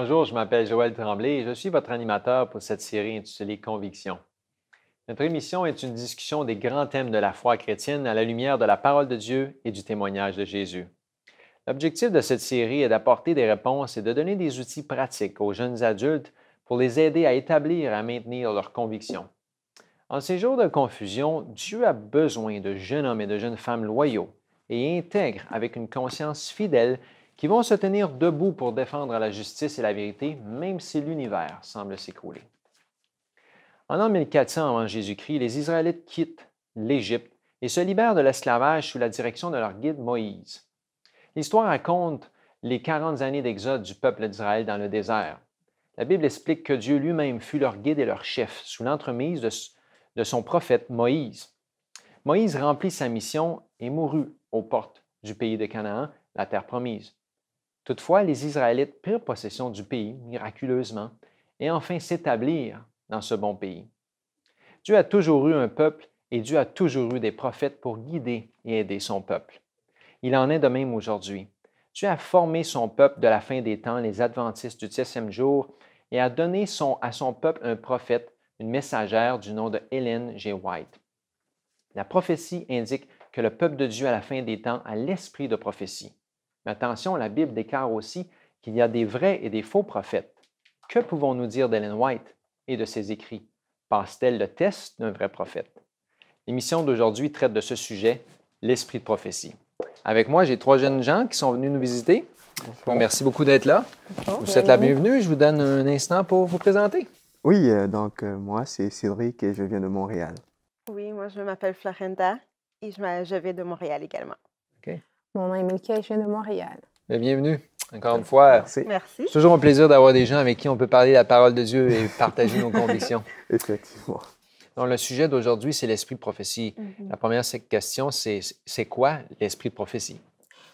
Bonjour, je m'appelle Joël Tremblay et je suis votre animateur pour cette série intitulée Conviction. Notre émission est une discussion des grands thèmes de la foi chrétienne à la lumière de la parole de Dieu et du témoignage de Jésus. L'objectif de cette série est d'apporter des réponses et de donner des outils pratiques aux jeunes adultes pour les aider à établir et à maintenir leurs convictions. En ces jours de confusion, Dieu a besoin de jeunes hommes et de jeunes femmes loyaux et intègres avec une conscience fidèle qui vont se tenir debout pour défendre la justice et la vérité, même si l'univers semble s'écrouler. En 1400 avant Jésus-Christ, les Israélites quittent l'Égypte et se libèrent de l'esclavage sous la direction de leur guide Moïse. L'histoire raconte les 40 années d'exode du peuple d'Israël dans le désert. La Bible explique que Dieu lui-même fut leur guide et leur chef sous l'entremise de son prophète Moïse. Moïse remplit sa mission et mourut aux portes du pays de Canaan, la terre promise. Toutefois, les Israélites prirent possession du pays miraculeusement et enfin s'établirent dans ce bon pays. Dieu a toujours eu un peuple et Dieu a toujours eu des prophètes pour guider et aider son peuple. Il en est de même aujourd'hui. Dieu a formé son peuple de la fin des temps, les adventistes du 16e jour, et a donné à son peuple un prophète, une messagère du nom de Hélène G. White. La prophétie indique que le peuple de Dieu à la fin des temps a l'esprit de prophétie. Mais attention, la Bible déclare aussi qu'il y a des vrais et des faux prophètes. Que pouvons-nous dire d'Ellen White et de ses écrits? Passe-t-elle le test d'un vrai prophète? L'émission d'aujourd'hui traite de ce sujet, l'esprit de prophétie. Avec moi, j'ai trois jeunes gens qui sont venus nous visiter. Bon, merci beaucoup d'être là. Vous êtes la bienvenue. Je vous donne un instant pour vous présenter. Oui, euh, donc euh, moi, c'est Cédric et je viens de Montréal. Oui, moi, je m'appelle Florenda et je, viens de Montréal également. OK. Mon nom est je viens de Montréal. Eh bienvenue. Encore une fois, Merci. c'est toujours un plaisir d'avoir des gens avec qui on peut parler la parole de Dieu et partager nos convictions. Effectivement. Donc, le sujet d'aujourd'hui, c'est l'esprit de prophétie. Mhm. La première question, c'est, c'est quoi l'esprit de prophétie?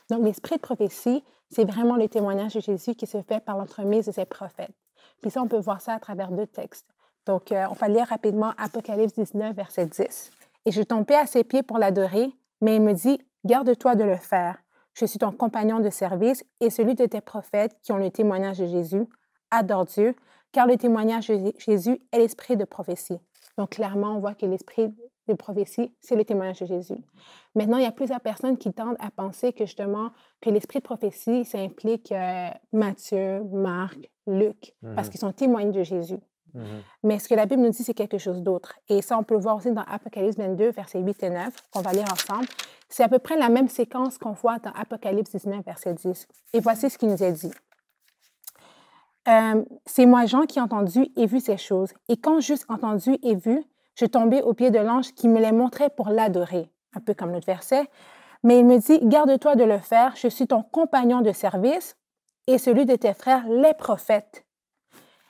Donc, l'esprit de prophétie, c'est vraiment le témoignage de Jésus qui se fait par l'entremise de ses prophètes. Puis ça, on peut voir ça à travers deux textes. Donc, euh, on va lire rapidement Apocalypse 19, verset 10. Et je tombais à ses pieds pour l'adorer, mais il me dit, Garde-toi de le faire. Je suis ton compagnon de service et celui de tes prophètes qui ont le témoignage de Jésus. Adore Dieu, car le témoignage de Jésus est l'esprit de prophétie. Donc, clairement, on voit que l'esprit de prophétie, c'est le témoignage de Jésus. Maintenant, il y a plusieurs personnes qui tendent à penser que justement, que l'esprit de prophétie, ça implique euh, Matthieu, Marc, Luc, parce mmh qu'ils sont témoins de Jésus. Mm-hmm. Mais ce que la Bible nous dit, c'est quelque chose d'autre. Et ça, on peut le voir aussi dans Apocalypse 22, versets 8 et 9, qu'on va lire ensemble. C'est à peu près la même séquence qu'on voit dans Apocalypse 19, verset 10. Et voici ce qu'il nous est dit. Euh, c'est moi, Jean, qui ai entendu et vu ces choses. Et quand j'eus entendu et vu, je tombais aux pieds de l'ange qui me les montrait pour l'adorer, un peu comme notre verset. Mais il me dit, garde-toi de le faire, je suis ton compagnon de service et celui de tes frères, les prophètes,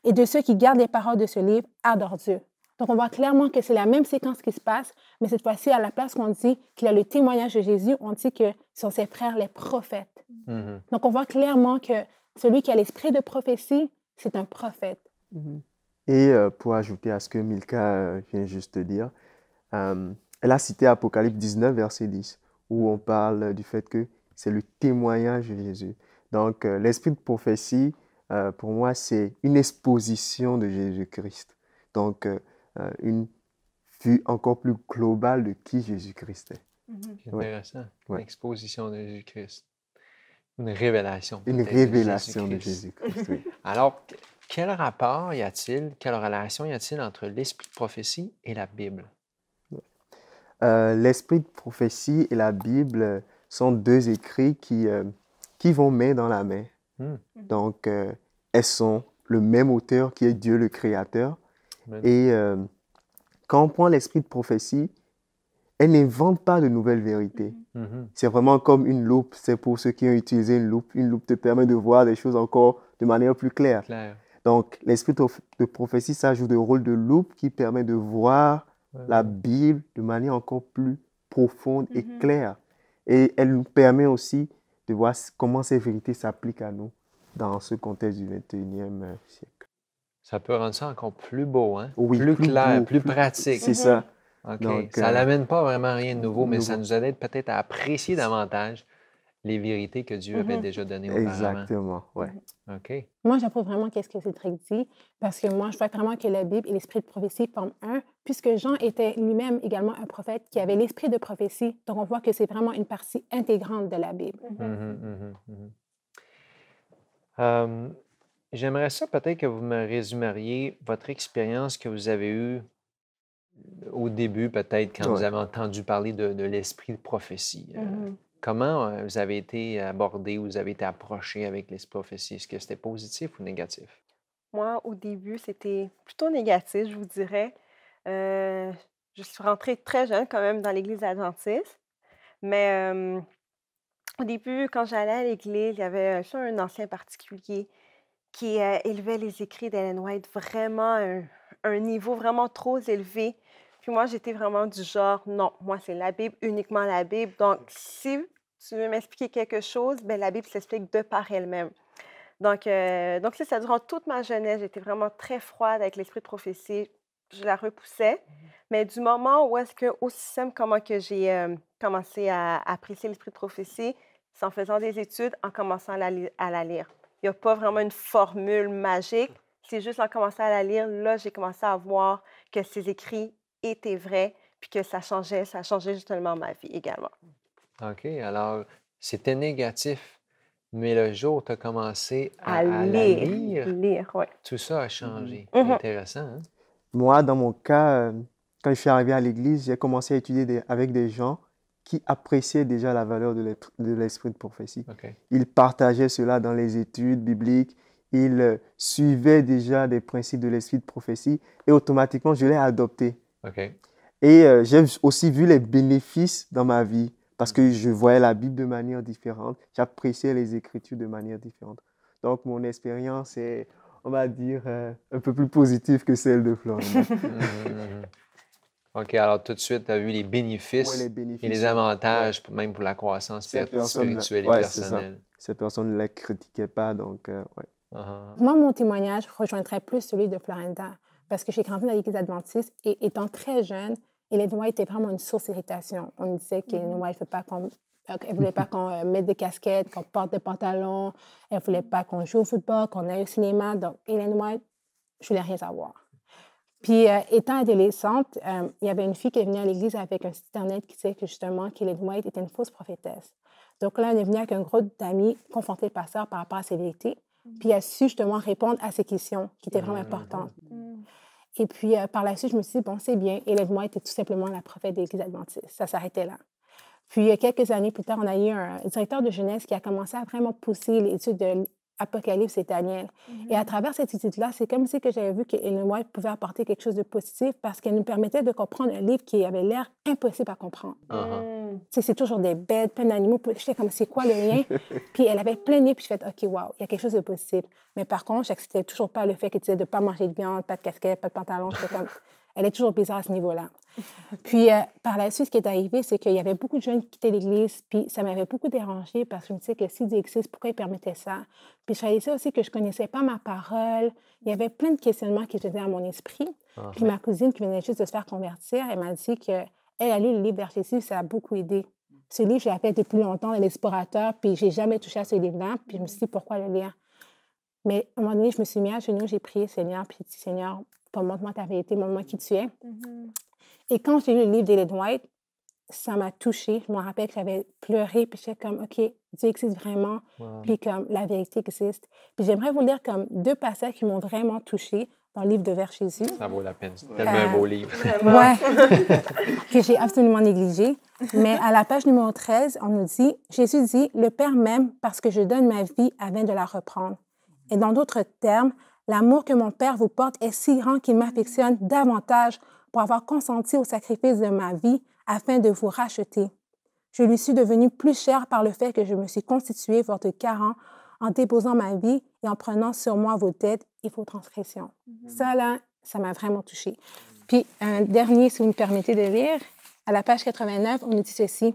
et de ceux qui gardent les paroles de ce livre adorent Dieu. Donc, on voit clairement que c'est la même séquence qui se passe, mais cette fois-ci, à la place qu'on dit qu'il a le témoignage de Jésus, on dit que sont ses frères les prophètes. Mhm. Donc, on voit clairement que celui qui a l'esprit de prophétie, c'est un prophète. Mhm. Et euh, pour ajouter à ce que Milka euh, vient juste de dire, euh, elle a cité Apocalypse 19, verset 10, où on parle du fait que c'est le témoignage de Jésus. Donc, euh, l'esprit de prophétie, euh, pour moi, c'est une exposition de Jésus-Christ. Donc, euh, euh, une vue encore plus globale de qui Jésus-Christ est. Mhm. C'est Intéressant. Une exposition de Jésus-Christ. Une révélation. Une révélation de Jésus-Christ. oui. Alors, quel rapport y a-t-il, quelle relation y a-t-il entre l'esprit de prophétie et la Bible? l'esprit de prophétie et la Bible sont deux écrits qui, qui vont main dans la main. Hmm. Mhm. Donc, euh, elles sont le même auteur qui est Dieu le Créateur. Et euh, quand on prend l'esprit de prophétie, elle n'invente pas de nouvelles vérités. Mhm. Mhm. C'est vraiment comme une loupe. C'est pour ceux qui ont utilisé une loupe. Une loupe te permet de voir des choses encore de manière plus claire. Donc, l'esprit de prophétie, ça joue le rôle de loupe qui permet de voir la Bible de manière encore plus profonde et claire. Et elle nous permet aussi de voir comment ces vérités s'appliquent à nous dans ce contexte du 21e euh, siècle. Ça peut rendre ça encore plus beau, hein? Oui, plus, plus clair, plus, pratique. C'est ça. OK. ça n'amène euh, pas vraiment rien de nouveau, mais ça nous aide peut-être à apprécier davantage les vérités que Dieu avait mm-hmm. déjà données auparavant. Exactement, oui. OK. Moi, j'approuve vraiment qu'est-ce que c'est très dit, parce que moi, je vois vraiment que la Bible et l'esprit de prophétie forment un, puisque Jean était lui-même également un prophète qui avait l'esprit de prophétie. Donc, on voit que c'est vraiment une partie intégrante de la Bible. Mm-hmm, mm-hmm, euh, j'aimerais ça peut-être que vous me résumeriez votre expérience que vous avez eue au début, peut-être, quand vous avez entendu parler de, l'esprit de prophétie. Euh, Comment vous avez été abordé, vous avez été approché avec les prophéties? Est-ce que c'était positif ou négatif? Moi, au début, c'était plutôt négatif, je vous dirais. je suis rentrée très jeune quand même dans l'Église adventiste. Mais au début, quand j'allais à l'Église, il y avait un ancien particulier qui élevait les écrits d'Ellen White vraiment à un, niveau vraiment trop élevé puis moi, j'étais vraiment du genre, non, moi, c'est la Bible, uniquement la Bible. Donc, si tu veux m'expliquer quelque chose, bien, la Bible s'explique de par elle-même. Donc, euh, donc ça, ça, durant toute ma jeunesse, j'étais vraiment très froide avec l'esprit de prophétie. Je la repoussais. Mmh Mais du moment où est-ce que, aussi simple comment que j'ai euh, commencé à, apprécier l'esprit de prophétie, c'est en faisant des études, en commençant à la, à la lire. Il n'y a pas vraiment une formule magique. Mmh. C'est juste en commençant à la lire, là, j'ai commencé à voir que ces écrits était vrai, puis que ça changeait, ça changeait justement ma vie également. OK, alors c'était négatif, mais le jour où tu as commencé à, lire, tout ça a mm-hmm. changé. Mm-hmm. Intéressant. Hein? Moi, dans mon cas, euh, quand je suis arrivé à l'église, j'ai commencé à étudier des, avec des gens qui appréciaient déjà la valeur de l'esprit de prophétie. Ils partageaient cela dans les études bibliques, ils euh, suivaient déjà des principes de l'esprit de prophétie et automatiquement, je l'ai adopté. Et euh, j'ai aussi vu les bénéfices dans ma vie parce que je voyais la Bible de manière différente, j'appréciais les Écritures de manière différente. Donc mon expérience est, on va dire, euh, un peu plus positive que celle de Florent. Mhm, mhm. OK, alors tout de suite, tu as vu les bénéfices, et les avantages, même pour la croissance spirituelle et personnelle. Cette personne ne la critiquait pas, donc, euh, uh-huh. Moi, mon témoignage rejoindrait plus celui de Florenta parce que j'ai grandi dans l'église adventiste, et étant très jeune, et les était étaient vraiment une source d'irritation. On disait que les mhm. ne pas euh, voulait pas qu'on euh, mette des casquettes, qu'on porte des pantalons. Elle voulait pas qu'on joue au football, qu'on aille au cinéma. Donc, Hélène White, je n'ai rien savoir. Puis, euh, étant adolescente, il y avait une fille qui est venue à l'église avec un site internet qui disait que justement les White était une fausse prophétesse. Donc là, elle est venue avec un groupe d'amis confrontés par ça par rapport à ses vérités. Puis, elle a su justement répondre à ces questions qui étaient vraiment mmh. importantes. Mmh. Et puis, euh, par la suite, je me suis dit, bon, c'est bien. Élève-moi était tout simplement la prophète des Adventistes. Ça s'arrêtait là. Puis, quelques années plus tard, on a eu un directeur de jeunesse qui a commencé à vraiment pousser l'étude de apocalypse livre Daniel. » Daniel Et à travers cette étude-là, c'est comme si que j'avais vu que pouvait apporter quelque chose de positif parce qu'elle nous permettait de comprendre un livre qui avait l'air impossible à comprendre. Mhm. Uh-huh. C'est toujours des bêtes, plein d'animaux. J'étais comme, c'est quoi le lien? puis elle avait plein de puis je fais, OK, wow, il y a quelque chose de possible Mais par contre, j'acceptais toujours pas le fait qu'elle disait de pas manger de viande, pas de casquette, pas de pantalon. comme, elle est toujours bizarre à ce niveau-là. Puis euh, par la suite, ce qui est arrivé, c'est qu'il y avait beaucoup de jeunes qui quittaient l'Église, puis ça m'avait beaucoup dérangée parce que je me disais que si Dieu existe, pourquoi il permettait ça? Puis je réalisais aussi que je ne connaissais pas ma parole. Il y avait plein de questionnements qui étaient à mon esprit. Ah. puis ma cousine qui venait juste de se faire convertir, elle m'a dit qu'elle elle a lu le livre vers Jésus, ça a beaucoup aidé. Ce livre, je l'avais depuis longtemps, L'Explorateur, puis je n'ai jamais touché à ce livre-là, puis je me suis dit, pourquoi le lire? Mais à un moment donné, je me suis mis à genoux, j'ai prié, Seigneur, puis j'ai dit, Seigneur, montre-moi ta vérité, montre-moi qui tu es. Mm-hmm. Et quand j'ai lu le livre d'Ellen White, ça m'a touchée. Je me rappelle que j'avais pleuré, puis j'étais comme, OK, Dieu existe vraiment, puis comme la vérité existe. Puis j'aimerais vous lire comme deux passages qui m'ont vraiment touchée dans le livre de Vers Jésus. Ça vaut la peine. C'est tellement un beau livre. Oui, que j'ai absolument négligé. Mais à la page numéro 13, on nous dit, Jésus dit, le Père m'aime parce que je donne ma vie afin de la reprendre. Et dans d'autres termes, l'amour que mon Père vous porte est si grand qu'il m'affectionne davantage pour avoir consenti au sacrifice de ma vie afin de vous racheter. Je lui suis devenu plus cher par le fait que je me suis constitué votre garant en déposant ma vie et en prenant sur moi vos dettes et vos transgressions. Mm-hmm. Ça, là, ça m'a vraiment touchée. Puis, un dernier, si vous me permettez de lire, à la page 89, on nous dit ceci.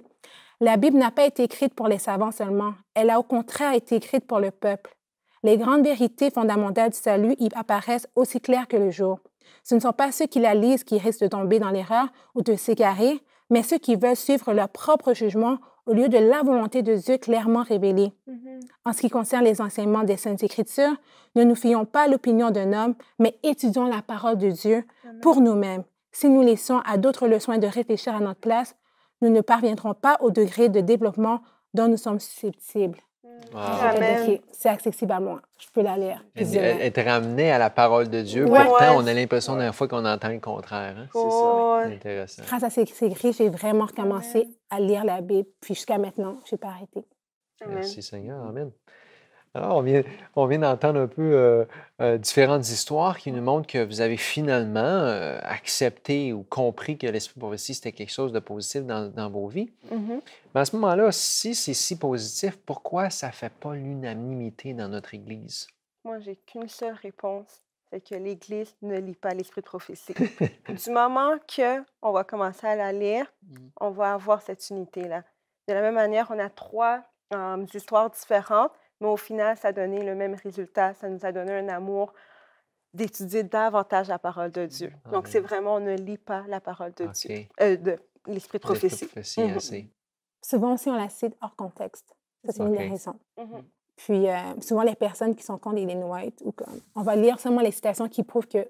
La Bible n'a pas été écrite pour les savants seulement, elle a au contraire été écrite pour le peuple. Les grandes vérités fondamentales du salut y apparaissent aussi claires que le jour. Ce ne sont pas ceux qui la lisent qui risquent de tomber dans l'erreur ou de s'égarer, mais ceux qui veulent suivre leur propre jugement au lieu de la volonté de Dieu clairement révélée. Mhm. En ce qui concerne les enseignements des Saintes Écritures, ne nous fions pas à l'opinion d'un homme, mais étudions la parole de Dieu pour nous-mêmes. Si nous laissons à d'autres le soin de réfléchir à notre place, nous ne parviendrons pas au degré de développement dont nous sommes susceptibles. C'est accessible à moi. Je peux la lire. Être ramené à la parole de Dieu. Pourtant, on a l'impression dernière d'un fois qu'on entend le contraire. Hein. C'est ça. Intéressant. Grâce à ces écrits, j'ai vraiment recommencé à lire la Bible. Puis jusqu'à maintenant, je n'ai pas arrêté. Merci Seigneur. Amen. Alors, ah, on vient, d'entendre un peu euh, euh, différentes histoires qui nous montrent que vous avez finalement euh, accepté ou compris que l'esprit prophétique, c'était quelque chose de positif dans, vos vies. Mm-hmm. Mais à ce moment-là, si c'est si positif, pourquoi ça ne fait pas l'unanimité dans notre Église? Moi, j'ai qu'une seule réponse, c'est que l'Église ne lit pas l'esprit prophétique. du moment qu'on va commencer à la lire, mm. on va avoir cette unité-là. De la même manière, on a trois histoires différentes mais au final, ça a donné le même résultat. Ça nous a donné un amour d'étudier davantage la parole de Dieu. Ah Donc, c'est vraiment, on ne lit pas la parole de Dieu, euh, de l'esprit de prophétie. Mhm. Souvent aussi, on la cite hors contexte. Ça, c'est intéressant une des mhm. Puis, euh, souvent, les personnes qui sont contre les White, ou comme, on va lire seulement les citations qui prouvent que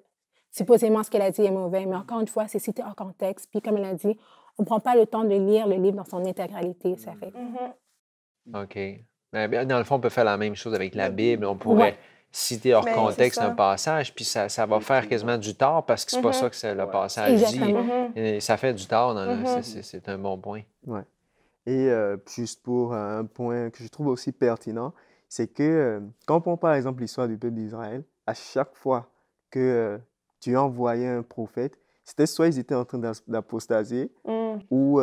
supposément ce qu'elle a dit est mauvais, mais encore une fois, c'est cité hors contexte. Puis, comme elle a dit, on ne prend pas le temps de lire le livre dans son intégralité. Ça mm. fait. Mhm. OK. Mais ben, ben, dans le fond, on peut faire la même chose avec la Bible. On pourrait citer hors ben, contexte un passage, puis ça, ça, va mm-hmm. faire quasiment du tort parce que c'est pas mm-hmm. ça que le passage dit. Et ça fait du tort. Mm-hmm. C'est un bon point. Ouais. Et euh, juste pour un point que je trouve aussi pertinent, c'est que quand euh, on prend par exemple l'histoire du peuple d'Israël, à chaque fois que euh, tu envoyais un prophète, c'était soit ils étaient en train d'apostasier mm. ou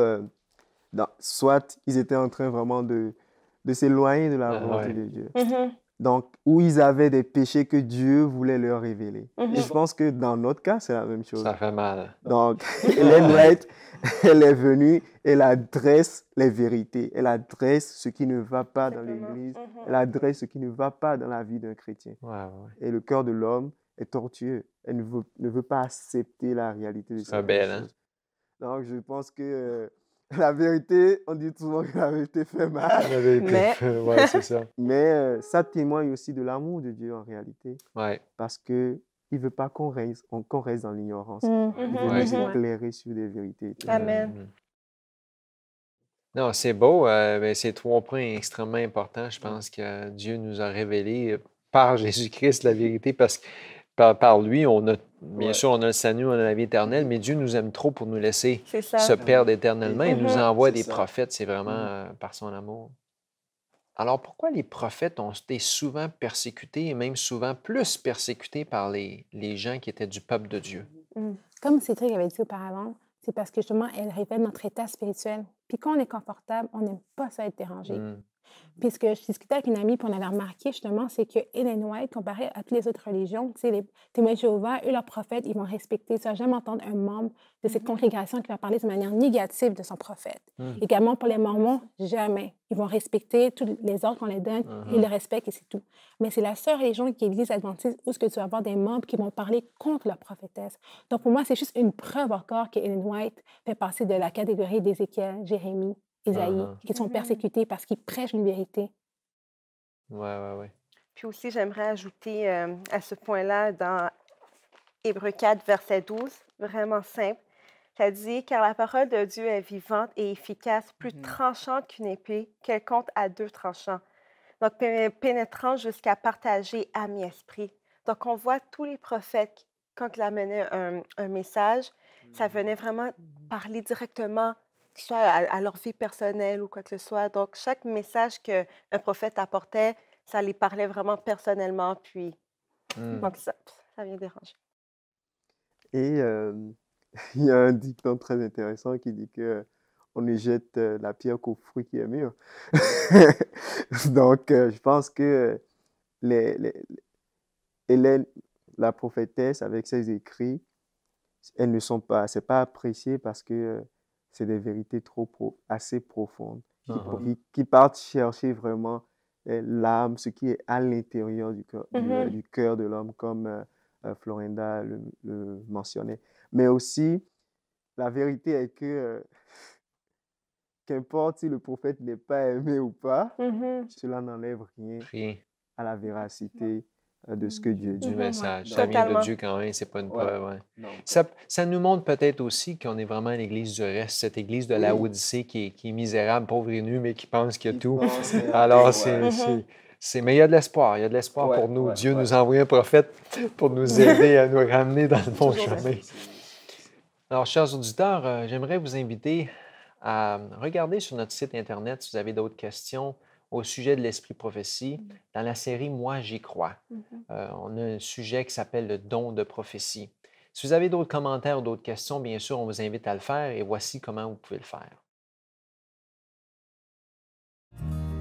soit ils étaient en train vraiment de, de s'éloigner de la ah, volonté de Dieu. Mm-hmm. Donc, où ils avaient des péchés que Dieu voulait leur révéler. Mm-hmm. Et Je pense que dans notre cas, c'est la même chose. Ça fait mal. Donc, Hélène Wright, elle est venue, elle adresse les vérités, elle adresse ce qui ne va pas dans l'Église, mm-hmm. elle adresse ce qui ne va pas dans la vie d'un chrétien. Et le cœur de l'homme est tortueux. Elle ne veut, pas accepter la réalité de ça. C'est belle, hein. Donc, je pense que... Euh, la vérité, on dit souvent que la vérité fait mal. La vérité, mais... c'est ça. Mais euh, ça témoigne aussi de l'amour de Dieu en réalité. Ouais. Parce que il veut pas qu'on reste, reste, dans l'ignorance. Mmh. Il veut nous éclairer sur des vérités. Amen. Non, c'est beau. Euh, ces trois points extrêmement importants, je pense que Dieu nous a révélé par Jésus-Christ la vérité parce que par, lui, on a, bien sûr, on a le salut, on a la vie éternelle, mais Dieu nous aime trop pour nous laisser se perdre éternellement. Il nous mhm. envoie des prophètes, c'est vraiment mhm. euh, par son amour. Alors pourquoi les prophètes ont été souvent persécutés et même souvent plus persécutés par les, gens qui étaient du peuple de Dieu? Mhm. Comme Cédric avait dit auparavant, c'est parce que justement, elle révèle notre état spirituel. Puis quand on est confortable, on n'aime pas ça être dérangé puisque je discutais avec une amie, puis on avait remarqué justement, c'est que Ellen White, comparé à toutes les autres religions, les témoins de Jéhovah, et leurs prophètes, ils vont respecter. Tu jamais entendre un membre de cette mm-hmm. congrégation qui va parler de manière négative de son prophète. Mm. Également pour les Mormons, jamais. Ils vont respecter tous les ordres qu'on les donne, ils le mm-hmm. respectent et c'est tout. Mais c'est la seule religion qui est l'Église adventiste où ce que tu vas avoir des membres qui vont parler contre leur prophétesse. Donc pour moi, c'est juste une preuve encore que Ellen White fait passer de la catégorie d'Ézéchiel, Jérémie, Isaïe, ah, ah. qui sont mmh persécutés parce qu'ils prêchent une vérité. Oui, oui, oui. Puis aussi, j'aimerais ajouter euh, à ce point-là, dans Hébreu 4, verset 12, vraiment simple, ça dit Car la parole de Dieu est vivante et efficace, plus mmh tranchante qu'une épée, qu'elle compte à deux tranchants. Donc, pénétrant jusqu'à partager à mi esprit. Donc, on voit tous les prophètes, quand ils amenaient un, un message, ça mmh venait vraiment parler directement soit à, leur vie personnelle ou quoi que ce soit. Donc, chaque message qu'un prophète apportait, ça les parlait vraiment personnellement. Puis, mmh. donc ça, ça vient déranger. Et il y a un dicton très intéressant qui dit que on ne jette euh, la pierre qu'au fruit qui est mûr. donc, euh, je pense que les, Hélène, la prophétesse, avec ses écrits, elles ne sont pas, c'est pas apprécié parce que euh, c'est des vérités trop assez profondes ah, qui, partent chercher vraiment euh, l'âme, ce qui est à l'intérieur du euh, mm-hmm. cœur, de l'homme, comme euh, Florinda le, mentionnait. Mais aussi, la vérité est que qu'importe si le prophète n'est pas aimé ou pas, mm-hmm. cela n'enlève rien, à la véracité. Euh, de ce que Dieu Du message. Ça vient de Dieu quand même, c'est pas une preuve. Ça, ça, nous montre peut-être aussi qu'on est vraiment l'église du reste, cette église de la Odyssée qui est, qui misérable, pauvre et nue, mais qui pense qu'il y a tout. Alors, mhm. c'est. Mais il y a de l'espoir, il y a de l'espoir pour nous. Dieu nous a envoyé un prophète pour nous aider à nous ramener dans le bon chemin. Alors, chers auditeurs, euh, j'aimerais vous inviter à regarder sur notre site Internet si vous avez d'autres questions au sujet de l'esprit prophétie. Mmh. Dans la série Moi, j'y crois, mmh. euh, on a un sujet qui s'appelle le don de prophétie. Si vous avez d'autres commentaires, d'autres questions, bien sûr, on vous invite à le faire et voici comment vous pouvez le faire.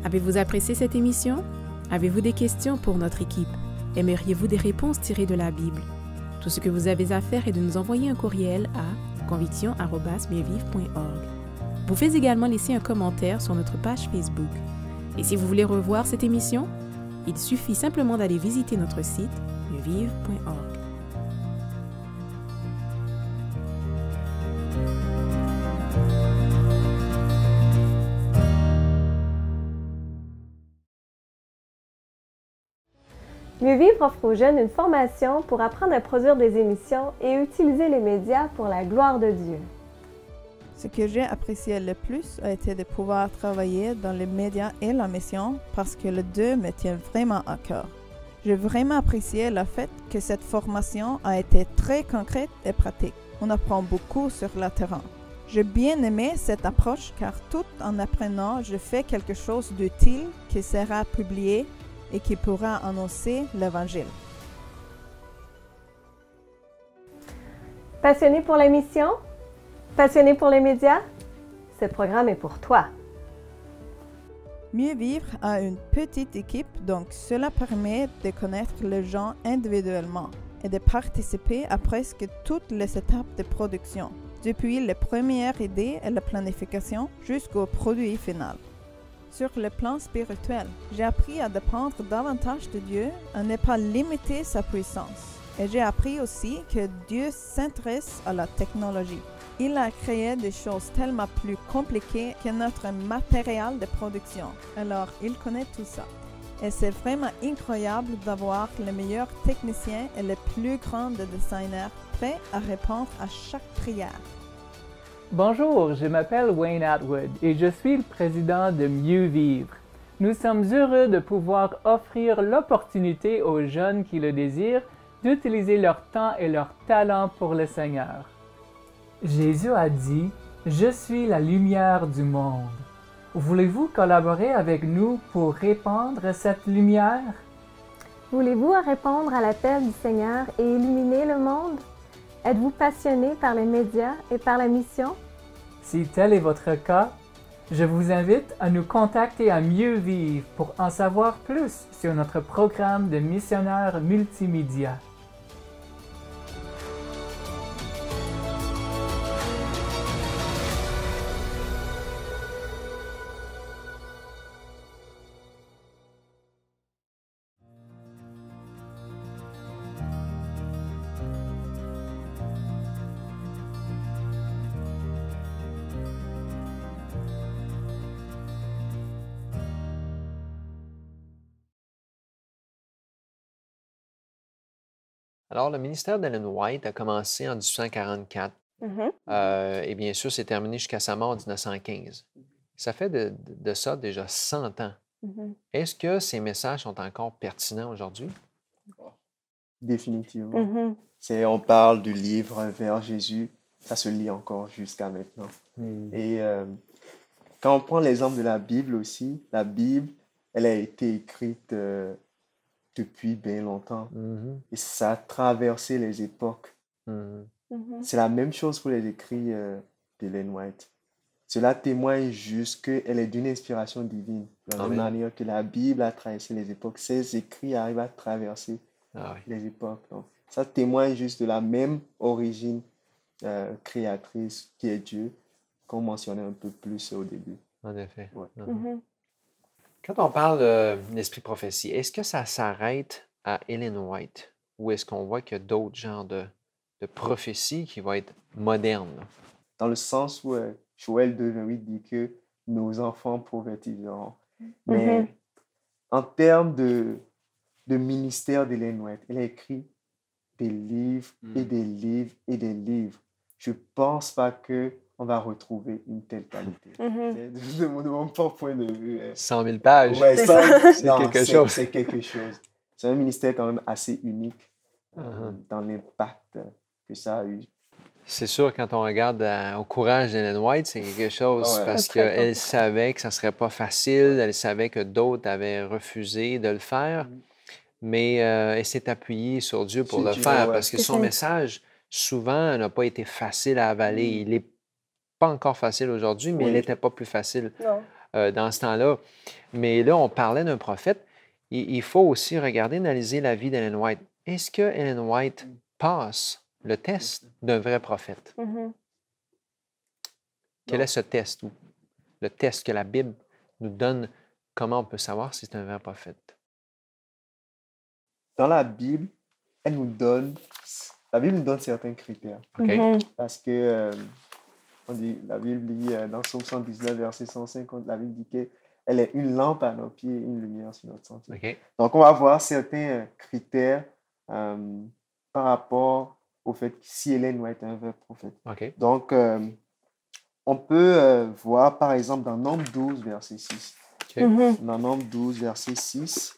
Avez-vous apprécié cette émission? Avez-vous des questions pour notre équipe? Aimeriez-vous des réponses tirées de la Bible? Tout ce que vous avez à faire est de nous envoyer un courriel à conviction.org. Vous pouvez également laisser un commentaire sur notre page Facebook. Et si vous voulez revoir cette émission, il suffit simplement d'aller visiter notre site mieuxvivre.org. Mieux Vivre offre aux jeunes une formation pour apprendre à produire des émissions et utiliser les médias pour la gloire de Dieu. Ce que j'ai apprécié le plus a été de pouvoir travailler dans les médias et la mission parce que les deux me tiennent vraiment à cœur. J'ai vraiment apprécié le fait que cette formation a été très concrète et pratique. On apprend beaucoup sur le terrain. J'ai bien aimé cette approche car tout en apprenant, je fais quelque chose d'utile qui sera publié et qui pourra annoncer l'Évangile. Passionné pour la mission? Passionné pour les médias Ce programme est pour toi. Mieux vivre à une petite équipe, donc cela permet de connaître les gens individuellement et de participer à presque toutes les étapes de production, depuis les premières idées et la planification jusqu'au produit final. Sur le plan spirituel, j'ai appris à dépendre davantage de Dieu, à ne pas limiter sa puissance. Et j'ai appris aussi que Dieu s'intéresse à la technologie. Il a créé des choses tellement plus compliquées que notre matériel de production. Alors, il connaît tout ça. Et c'est vraiment incroyable d'avoir le meilleur technicien et le plus grand designers prêt à répondre à chaque prière. Bonjour, je m'appelle Wayne Atwood et je suis le président de Mieux Vivre. Nous sommes heureux de pouvoir offrir l'opportunité aux jeunes qui le désirent d'utiliser leur temps et leur talent pour le Seigneur. Jésus a dit, Je suis la lumière du monde. Voulez-vous collaborer avec nous pour répandre cette lumière? Voulez-vous répondre à l'appel du Seigneur et illuminer le monde? Êtes-vous passionné par les médias et par la mission? Si tel est votre cas, je vous invite à nous contacter à Mieux Vivre pour en savoir plus sur notre programme de missionnaires multimédia. Alors, le ministère d'Ellen White a commencé en 1844 mmh euh, et bien sûr, c'est terminé jusqu'à sa mort en 1915. Ça fait de, ça déjà 100 ans. Mmh Est-ce que ces messages sont encore pertinents aujourd'hui? Définitivement. Mmh on parle du livre Vers Jésus, ça se lit encore jusqu'à maintenant. Et euh, quand on prend l'exemple de la Bible aussi, la Bible, elle a été écrite euh, depuis bien longtemps. Mhm. Et ça a traversé les époques. Mhm. Mhm. C'est la même chose pour les écrits euh, d'Hélène White. Cela témoigne juste qu'elle est d'une inspiration divine. De la manière que la Bible a traversé les époques, ses écrits arrivent à traverser ah les époques. ça témoigne juste de la même origine euh, créatrice qui est Dieu, qu'on mentionnait un peu plus au début. En effet. Quand on parle d'esprit prophétie, est-ce que ça s'arrête à Ellen White ou est-ce qu'on voit qu'il y a d'autres genres de, de prophéties qui vont être modernes? Dans le sens où euh, Joël de Noé dit que nos enfants prophétiseront. Mais mm-hmm. en termes de, de ministère d'Ellen White, elle a écrit des livres et mm. des livres et des livres. Je ne pense pas que on va retrouver une telle qualité. Mhm. Mhm. de, mon, point de vue. 100 000 pages. c'est quelque chose. C'est quelque chose. un ministère quand même assez unique euh, uh-huh. dans l'impact que ça a eu. C'est sûr, quand on regarde euh, au courage d'Ellen White, c'est quelque chose parce qu'elle savait que ça ne serait pas facile, elle savait que d'autres avaient refusé de le faire, mm. mais euh, elle s'est appuyée sur Dieu pour le faire parce que son message, souvent, n'a pas été facile à avaler. Mm. Il est encore facile aujourd'hui, mais il n'était pas plus facile euh, dans ce temps-là. Mais là, on parlait d'un prophète. Il, faut aussi regarder, analyser la vie d'Ellen White. Est-ce que Ellen White passe le test d'un vrai prophète? Mm-hmm. Quel est ce test ou le test que la Bible nous donne? Comment on peut savoir si c'est un vrai prophète? Dans la Bible, elle nous donne, la Bible nous donne certains critères. Parce que euh, on dit, la Bible dit euh, dans Psaume 119, verset 150, la Bible dit qu'elle est une lampe à nos pieds, une lumière sur notre centre Donc, on va voir certains euh, critères euh, par rapport au fait que si Hélène va être un vrai prophète. Donc, on peut voir, par exemple, dans Nombre 12, verset 6. Mm-hmm. Dans Nombre 12, verset 6,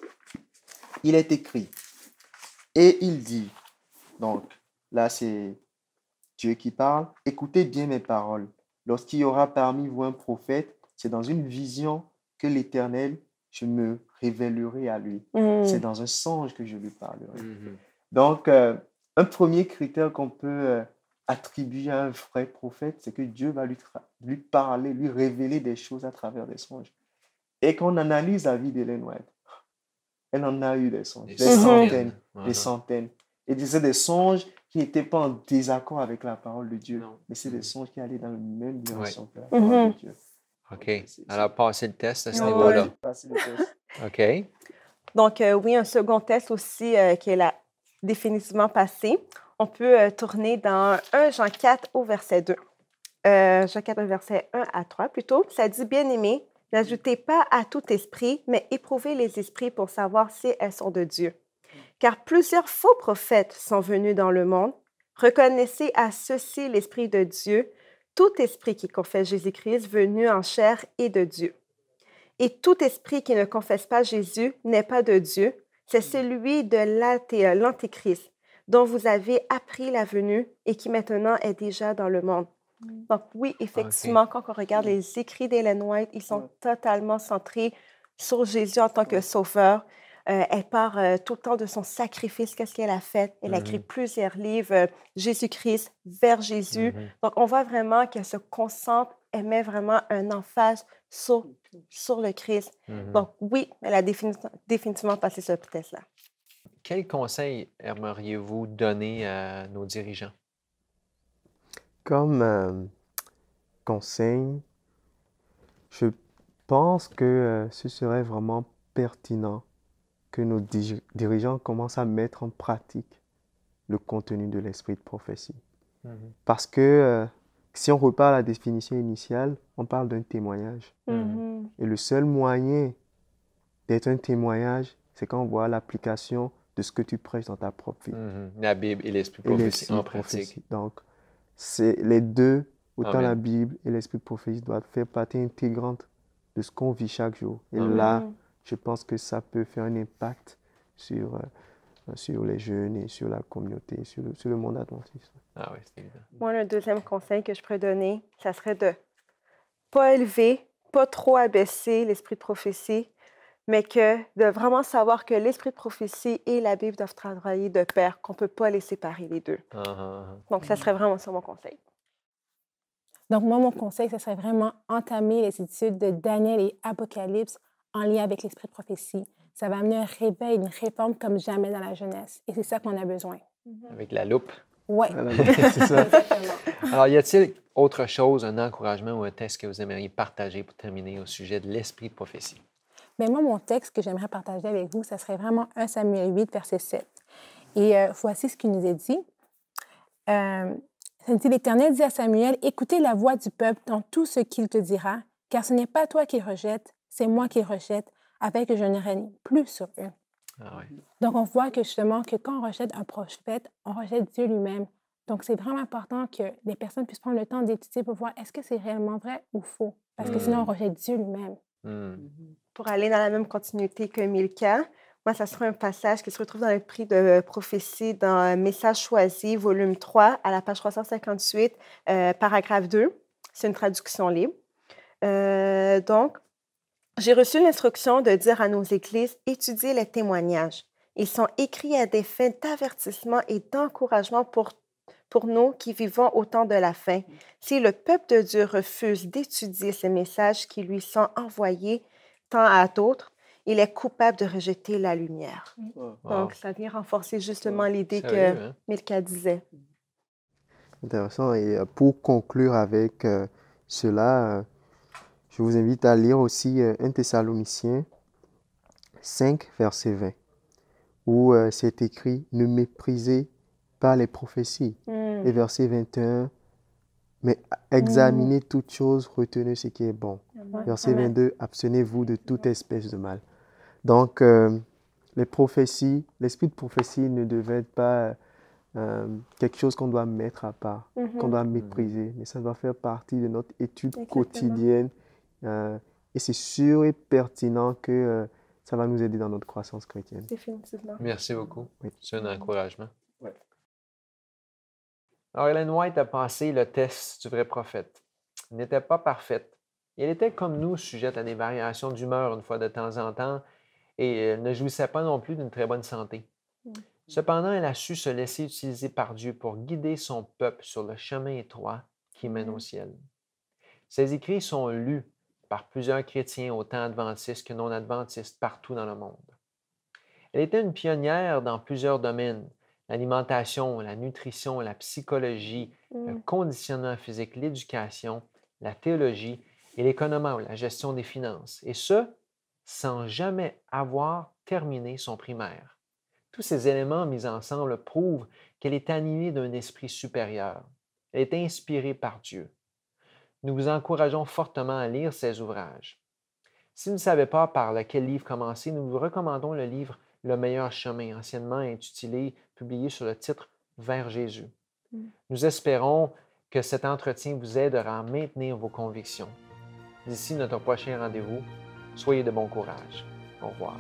il est écrit, et il dit, donc là c'est Dieu qui parle, écoutez bien mes paroles. Lorsqu'il y aura parmi vous un prophète, c'est dans une vision que l'Éternel, je me révélerai à lui. Mm. C'est dans un songe que je lui parlerai. Mm-hmm. Donc, euh, un premier critère qu'on peut euh, attribuer à un vrai prophète, c'est que Dieu va lui, parler, lui révéler des choses à travers des songes. Et qu'on analyse la vie d'Hélène White, elle en a eu des songes, des, centaines, des uh-huh. centaines. Il disait des songes qui n'étaient pas en désaccord avec la parole de Dieu, mais c'est des mm. songes qui allaient dans le même direction que la mm-hmm. parole de Dieu. OK. Alors, passez le test à ce niveau-là. OK. Donc, euh, oui, un second test aussi qu'elle euh, qui est définitivement passé. On peut euh, tourner dans 1 Jean 4 au verset 2. Jean 4 au verset 1 à 3 plutôt. Ça dit, bien aimé n'ajoutez pas à tout esprit, mais éprouvez les esprits pour savoir si elles sont de Dieu car plusieurs faux prophètes sont venus dans le monde. Reconnaissez à ceci l'Esprit de Dieu, tout esprit qui confesse Jésus-Christ venu en chair et de Dieu. Et tout esprit qui ne confesse pas Jésus n'est pas de Dieu, c'est celui de euh, l'Antéchrist, dont vous avez appris la venue et qui maintenant est déjà dans le monde. Mm. Donc oui, ah, effectivement, quand on regarde les écrits d'Hélène White, ils sont mm. totalement centrés sur Jésus en tant que sauveur. Euh, elle part euh, tout le temps de son sacrifice, qu'est-ce qu'elle a fait. Elle a écrit mhm. plusieurs livres, euh, Jésus-Christ, vers Jésus. Mhm. Donc, on voit vraiment qu'elle se concentre, elle met vraiment un emphase sur, sur le Christ. Mhm. Donc, oui, elle a définitivement passé ce test-là. Quel conseil aimeriez-vous donner à nos dirigeants? Comme conseil, je pense que ce serait vraiment pertinent que nos dirigeants commencent à mettre en pratique le contenu de l'esprit de prophétie. Mhm. Parce que euh, si on repart à la définition initiale, on parle d'un témoignage. Mhm. Et le seul moyen d'être un témoignage, c'est quand on voit l'application de ce que tu prêches dans ta propre vie. Mhm. La Bible et l'esprit prophétie en pratique. Donc, c'est les deux, autant la Bible et l'esprit de prophétie doivent faire partie intégrante de ce qu'on vit chaque jour. Et là, je pense que ça peut faire un impact sur, euh, sur les jeunes et sur la communauté, sur le, sur le monde adventiste. Ah oui, c'est Moi, le deuxième conseil que je pourrais donner, ça serait de pas élever, pas trop abaisser l'esprit de prophétie, mais que de vraiment savoir que l'esprit de prophétie et la Bible doivent travailler de pair, qu'on ne peut pas les séparer les deux. Ah, ah, ah. Donc, ça serait vraiment ça mon conseil. Donc, moi, mon conseil, ce serait vraiment entamer les études de Daniel et Apocalypse en lien avec l'esprit de prophétie. Ça va amener un réveil, une réforme comme jamais dans la jeunesse. Et c'est ça qu'on a besoin. Mm-hmm. Avec la loupe. Oui. Ah, Alors, y a-t-il autre chose, un encouragement ou un texte que vous aimeriez partager pour terminer au sujet de l'esprit de prophétie? mais moi, mon texte que j'aimerais partager avec vous, ça serait vraiment 1 Samuel 8, verset 7. Et euh, voici ce qu'il nous est dit. Euh, L'Éternel dit à Samuel Écoutez la voix du peuple dans tout ce qu'il te dira, car ce n'est pas toi qui rejette, c'est moi qui rejette afin que je ne règne plus sur eux. Ah donc, on voit que justement, que quand on rejette un prophète, on rejette Dieu lui-même. Donc, c'est vraiment important que les personnes puissent prendre le temps d'étudier pour voir est-ce que c'est réellement vrai ou faux. Parce que sinon, on hmm. rejette Dieu lui-même. Hmm. Pour aller dans la même continuité que Milka, moi, ça sera un passage qui se retrouve dans le prix de prophétie dans euh, Message choisi, volume 3, à la page 358, euh, paragraphe 2. C'est une traduction libre. Euh, donc, j'ai reçu l'instruction de dire à nos églises, étudiez les témoignages. Ils sont écrits à des fins d'avertissement et d'encouragement pour, pour nous qui vivons au temps de la fin. Si le peuple de Dieu refuse d'étudier ces messages qui lui sont envoyés tant à d'autres, il est coupable de rejeter la lumière. Donc, ça vient renforcer justement l'idée que hein? Milka disait. Mm. Intéressant. Et euh, pour conclure avec euh, cela, euh, je vous invite à lire aussi 1 euh, Thessaloniciens 5, verset 20, où euh, c'est écrit Ne méprisez pas les prophéties. Hmm. Et verset 21, mais examinez hmm. toutes choses, retenez ce qui est bon. Verset 22, abstenez-vous de toute espèce de mal. Donc, euh, les prophéties, l'esprit de prophétie ne devait pas quelque chose qu'on doit mettre à part, mm-hmm. qu'on doit mm-hmm. mépriser, mais ça doit faire partie de notre étude quotidienne euh, et c'est sûr et pertinent que euh, ça va nous aider dans notre croissance chrétienne. Définitivement. Merci beaucoup. C'est un encouragement. Alors, Hélène White a passé le test du vrai prophète. Elle n'était pas parfaite. Elle était comme nous, sujette à des variations d'humeur une fois de temps en temps, et ne jouissait pas non plus d'une très bonne santé. Mm. Cependant, elle a su se laisser utiliser par Dieu pour guider son peuple sur le chemin étroit qui mène au mm. ciel. Ses écrits sont lus par plusieurs chrétiens, autant adventistes que non adventistes, partout dans le monde. Elle était une pionnière dans plusieurs domaines, l'alimentation, la nutrition, la psychologie, le mm. conditionnement physique, l'éducation, la théologie et l'économie ou la gestion des finances, et ce, sans jamais avoir terminé son primaire. Tous ces éléments mis ensemble prouvent qu'elle est animée d'un esprit supérieur. Elle est inspirée par Dieu nous vous encourageons fortement à lire ces ouvrages. Si vous ne savez pas par lequel livre commencer, nous vous recommandons le livre Le meilleur chemin, anciennement intitulé, publié sous le titre Vers Jésus. Mm. Nous espérons que cet entretien vous aidera à maintenir vos convictions. D'ici notre prochain rendez-vous, soyez de bon courage. Au revoir.